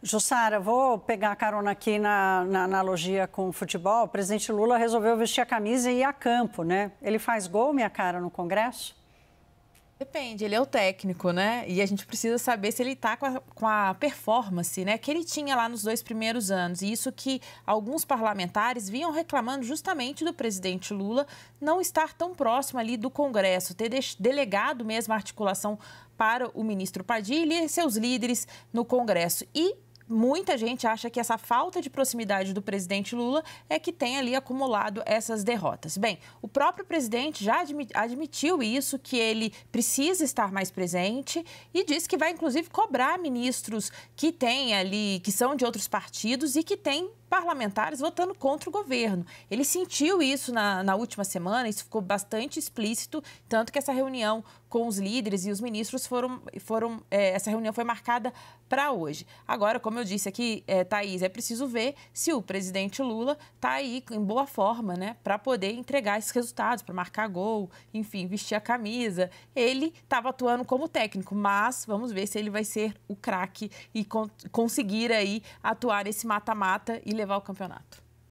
Jussara, vou pegar a carona aqui na, na, analogia com o futebol. O presidente Lula resolveu vestir a camisa e ir a campo, né? Ele faz gol, minha cara, no Congresso? Depende, ele é o técnico, né? E a gente precisa saber se ele está com a, com a, performance, né? Que ele tinha lá nos dois primeiros anos. E isso que alguns parlamentares vinham reclamando justamente do presidente Lula não estar tão próximo ali do Congresso, ter delegado mesmo a articulação para o ministro Padilha e seus líderes no Congresso. E muita gente acha que essa falta de proximidade do presidente Lula é que tem ali acumulado essas derrotas. Bem, o próprio presidente já admitiu isso, que ele precisa estar mais presente e disse que vai inclusive cobrar ministros que têm ali, que são de outros partidos e que têm parlamentares votando contra o governo. Ele sentiu isso na, na, última semana, isso ficou bastante explícito, tanto que essa reunião com os líderes e os ministros foram, foram é, essa reunião foi marcada para hoje. Agora, como como eu disse aqui, é, Thaís, é preciso ver se o presidente Lula está aí em boa forma, né, para poder entregar esses resultados, para marcar gol, enfim, vestir a camisa. Ele estava atuando como técnico, mas vamos ver se ele vai ser o craque e con conseguir aí atuar esse mata-mata e levar o campeonato.